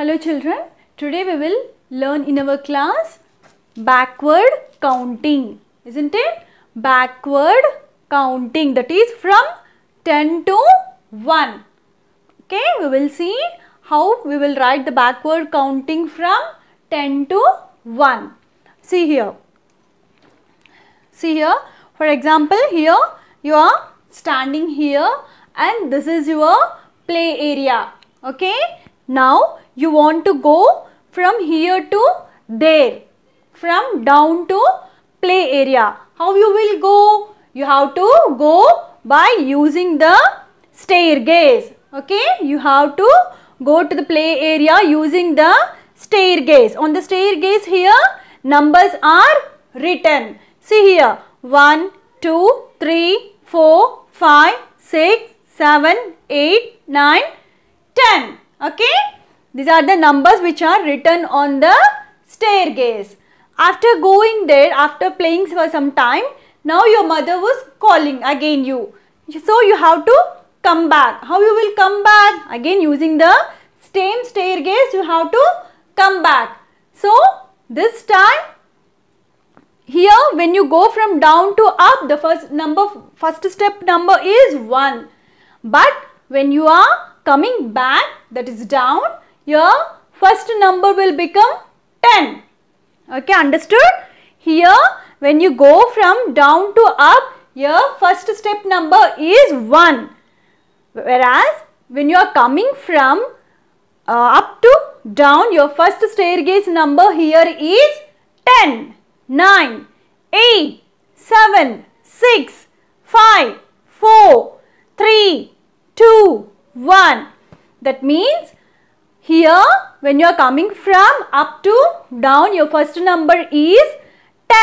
Hello children, today we will learn in our class backward counting, isn't it? Backward counting that is from 10 to 1. Okay, we will see how we will write the backward counting from 10 to 1. See here. See here, for example, here you are standing here and this is your play area. Okay, now you want to go from here to there, from down to play area. How you will go? You have to go by using the staircase. Okay, you have to go to the play area using the staircase. On the staircase here, numbers are written. See here, 1, 2, 3, 4, 5, 6, 7, 8, 9, 10. Okay. These are the numbers which are written on the staircase. After going there, after playing for some time, now your mother was calling again you. So you have to come back. How you will come back? Again using the same staircase you have to come back. So this time here when you go from down to up the first number first step number is 1 but when you are coming back that is down your first number will become 10. Okay, understood? Here, when you go from down to up, your first step number is 1. Whereas, when you are coming from uh, up to down, your first staircase number here is 10, 9, 8, 7, 6, 5, 4, 3, 2, 1. That means here, when you are coming from up to down, your first number is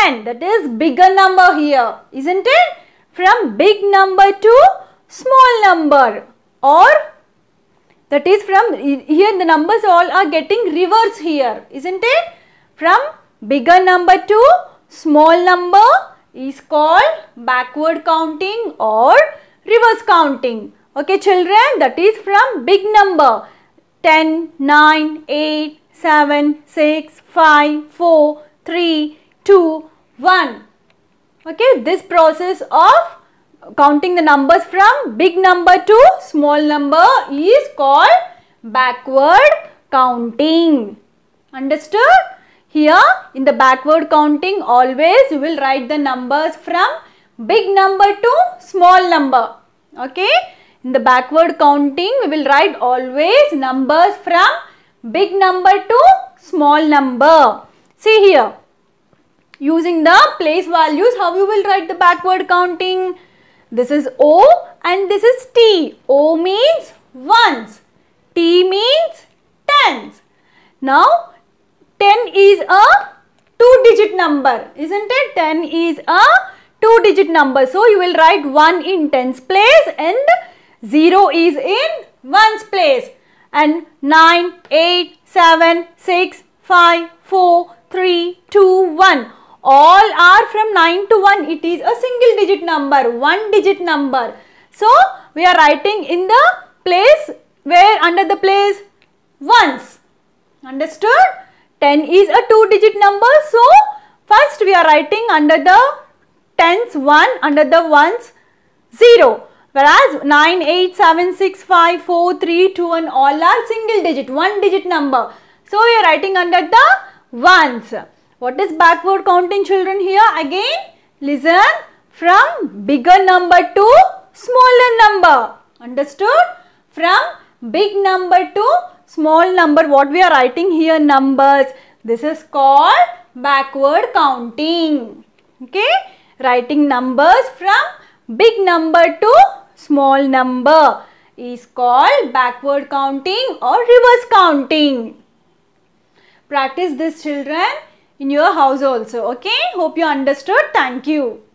10. That is bigger number here, isn't it? From big number to small number or that is from here the numbers all are getting reversed here, isn't it? From bigger number to small number is called backward counting or reverse counting. Okay children, that is from big number. 10, 9, 8, 7, 6, 5, 4, 3, 2, 1. Okay, this process of counting the numbers from big number to small number is called backward counting. Understood? Here in the backward counting always you will write the numbers from big number to small number. Okay. In the backward counting, we will write always numbers from big number to small number. See here, using the place values, how you will write the backward counting? This is O and this is T. O means ones, T means tens. Now, 10 is a 2 digit number, isn't it? 10 is a 2 digit number. So, you will write 1 in tens place and 0 is in 1's place. And 9, 8, 7, 6, 5, 4, 3, 2, 1. All are from 9 to 1. It is a single digit number, one digit number. So, we are writing in the place where under the place ones. Understood? 10 is a two digit number. So, first we are writing under the tens 1 under the ones 0. Whereas 9, 8, 7, 6, 5, 4, 3, 2 and all are single digit, one digit number. So we are writing under the ones. What is backward counting children here? Again, listen from bigger number to smaller number. Understood? From big number to small number. What we are writing here numbers. This is called backward counting. Okay? Writing numbers from big number to small number is called backward counting or reverse counting. Practice this children in your house also. Okay. Hope you understood. Thank you.